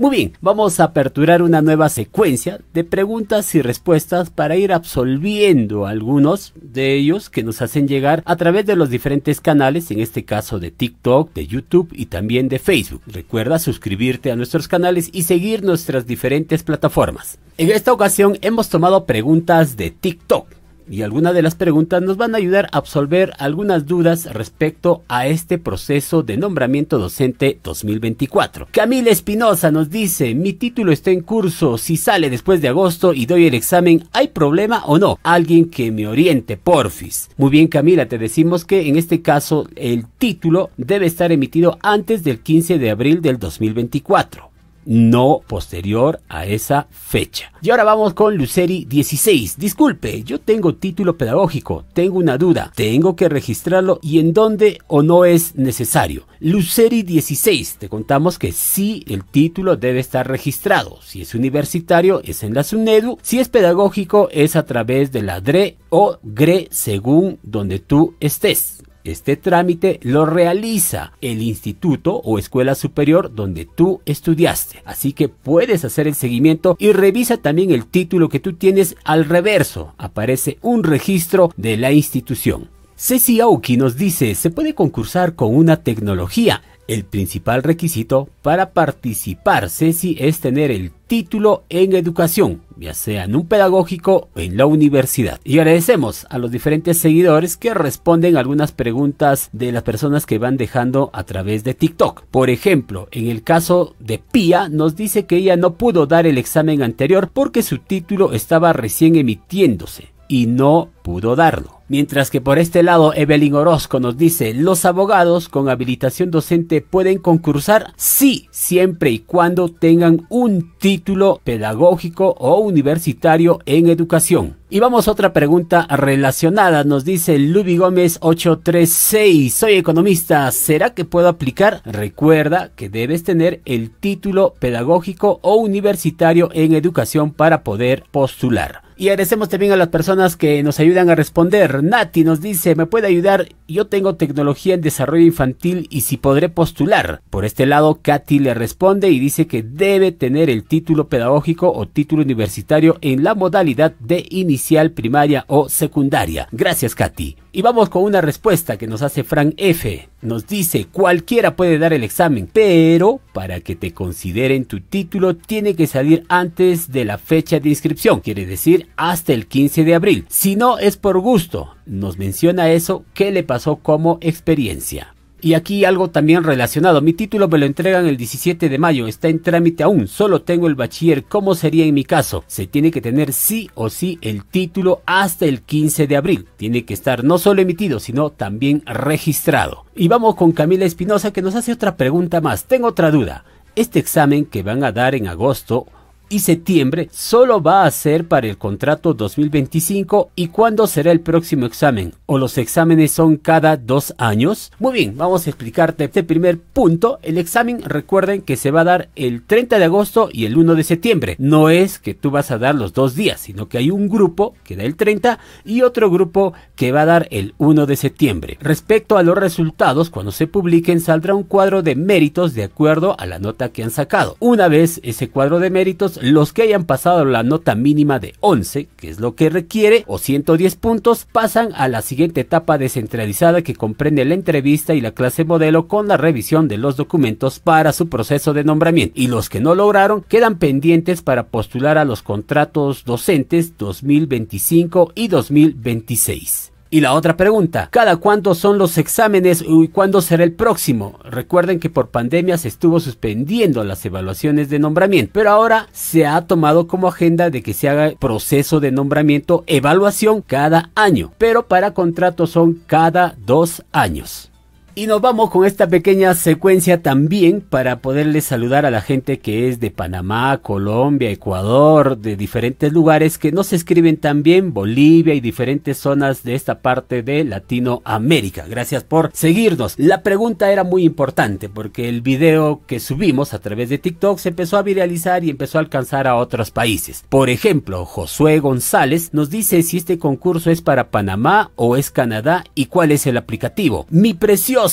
Muy bien, vamos a aperturar una nueva secuencia de preguntas y respuestas para ir absolviendo algunos de ellos que nos hacen llegar a través de los diferentes canales, en este caso de TikTok, de YouTube y también de Facebook. Recuerda suscribirte a nuestros canales y seguir nuestras diferentes plataformas. En esta ocasión hemos tomado preguntas de TikTok y algunas de las preguntas nos van a ayudar a absolver algunas dudas respecto a este proceso de nombramiento docente 2024. Camila Espinosa nos dice, mi título está en curso, si sale después de agosto y doy el examen, ¿hay problema o no? Alguien que me oriente, porfis. Muy bien Camila, te decimos que en este caso el título debe estar emitido antes del 15 de abril del 2024 no posterior a esa fecha. Y ahora vamos con Luceri 16. Disculpe, yo tengo título pedagógico, tengo una duda, tengo que registrarlo y en dónde o no es necesario. Luceri 16, te contamos que sí, el título debe estar registrado. Si es universitario, es en la SUNEDU. Si es pedagógico, es a través de la DRE o GRE según donde tú estés. Este trámite lo realiza el instituto o escuela superior donde tú estudiaste. Así que puedes hacer el seguimiento y revisa también el título que tú tienes al reverso. Aparece un registro de la institución. Ceci Aoki nos dice, se puede concursar con una tecnología. El principal requisito para participar CECI es tener el título en educación, ya sea en un pedagógico o en la universidad. Y agradecemos a los diferentes seguidores que responden algunas preguntas de las personas que van dejando a través de TikTok. Por ejemplo, en el caso de Pia, nos dice que ella no pudo dar el examen anterior porque su título estaba recién emitiéndose y no pudo darlo. Mientras que por este lado Evelyn Orozco nos dice, los abogados con habilitación docente pueden concursar sí, siempre y cuando tengan un título pedagógico o universitario en educación. Y vamos a otra pregunta relacionada, nos dice Luby Gómez 836, soy economista, ¿será que puedo aplicar? Recuerda que debes tener el título pedagógico o universitario en educación para poder postular. Y agradecemos también a las personas que nos ayudan a responder. Nati nos dice, ¿me puede ayudar? Yo tengo tecnología en desarrollo infantil y si podré postular. Por este lado, Katy le responde y dice que debe tener el título pedagógico o título universitario en la modalidad de inicial, primaria o secundaria. Gracias, Katy. Y vamos con una respuesta que nos hace Frank F nos dice, cualquiera puede dar el examen, pero para que te consideren tu título tiene que salir antes de la fecha de inscripción, quiere decir hasta el 15 de abril. Si no es por gusto, nos menciona eso que le pasó como experiencia. Y aquí algo también relacionado. Mi título me lo entregan el 17 de mayo. Está en trámite aún. Solo tengo el bachiller. ¿Cómo sería en mi caso? Se tiene que tener sí o sí el título hasta el 15 de abril. Tiene que estar no solo emitido, sino también registrado. Y vamos con Camila Espinosa que nos hace otra pregunta más. Tengo otra duda. Este examen que van a dar en agosto y septiembre solo va a ser para el contrato 2025 y cuándo será el próximo examen o los exámenes son cada dos años? Muy bien, vamos a explicarte este primer punto. El examen recuerden que se va a dar el 30 de agosto y el 1 de septiembre. No es que tú vas a dar los dos días, sino que hay un grupo que da el 30 y otro grupo que va a dar el 1 de septiembre. Respecto a los resultados, cuando se publiquen saldrá un cuadro de méritos de acuerdo a la nota que han sacado. Una vez ese cuadro de méritos los que hayan pasado la nota mínima de 11, que es lo que requiere, o 110 puntos, pasan a la siguiente etapa descentralizada que comprende la entrevista y la clase modelo con la revisión de los documentos para su proceso de nombramiento. Y los que no lograron quedan pendientes para postular a los contratos docentes 2025 y 2026. Y la otra pregunta, ¿cada cuánto son los exámenes y cuándo será el próximo? Recuerden que por pandemia se estuvo suspendiendo las evaluaciones de nombramiento, pero ahora se ha tomado como agenda de que se haga proceso de nombramiento, evaluación cada año, pero para contratos son cada dos años. Y nos vamos con esta pequeña secuencia también para poderles saludar a la gente que es de Panamá, Colombia, Ecuador, de diferentes lugares que nos escriben también, Bolivia y diferentes zonas de esta parte de Latinoamérica. Gracias por seguirnos. La pregunta era muy importante porque el video que subimos a través de TikTok se empezó a viralizar y empezó a alcanzar a otros países. Por ejemplo, Josué González nos dice si este concurso es para Panamá o es Canadá y cuál es el aplicativo. Mi presión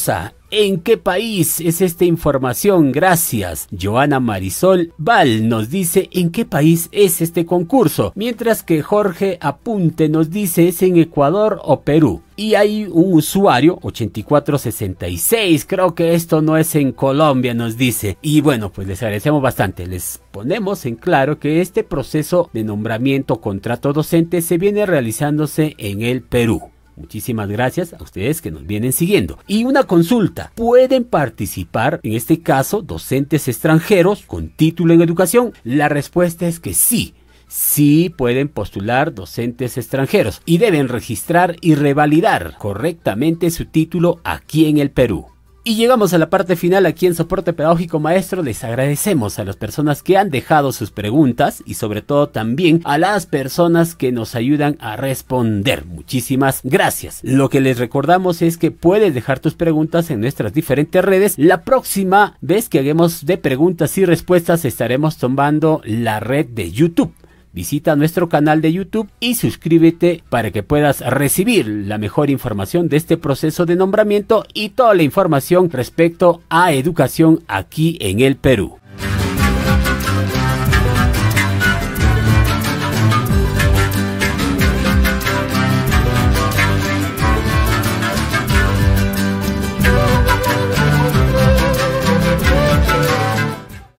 ¿En qué país es esta información? Gracias. Joana Marisol Val nos dice en qué país es este concurso, mientras que Jorge Apunte nos dice es en Ecuador o Perú. Y hay un usuario, 8466, creo que esto no es en Colombia, nos dice. Y bueno, pues les agradecemos bastante. Les ponemos en claro que este proceso de nombramiento contrato docente se viene realizándose en el Perú. Muchísimas gracias a ustedes que nos vienen siguiendo. Y una consulta, ¿pueden participar en este caso docentes extranjeros con título en educación? La respuesta es que sí sí pueden postular docentes extranjeros y deben registrar y revalidar correctamente su título aquí en el Perú. Y llegamos a la parte final aquí en Soporte Pedagógico Maestro. Les agradecemos a las personas que han dejado sus preguntas y sobre todo también a las personas que nos ayudan a responder. Muchísimas gracias. Lo que les recordamos es que puedes dejar tus preguntas en nuestras diferentes redes. La próxima vez que hagamos de preguntas y respuestas estaremos tomando la red de YouTube. Visita nuestro canal de YouTube y suscríbete para que puedas recibir la mejor información de este proceso de nombramiento y toda la información respecto a educación aquí en el Perú.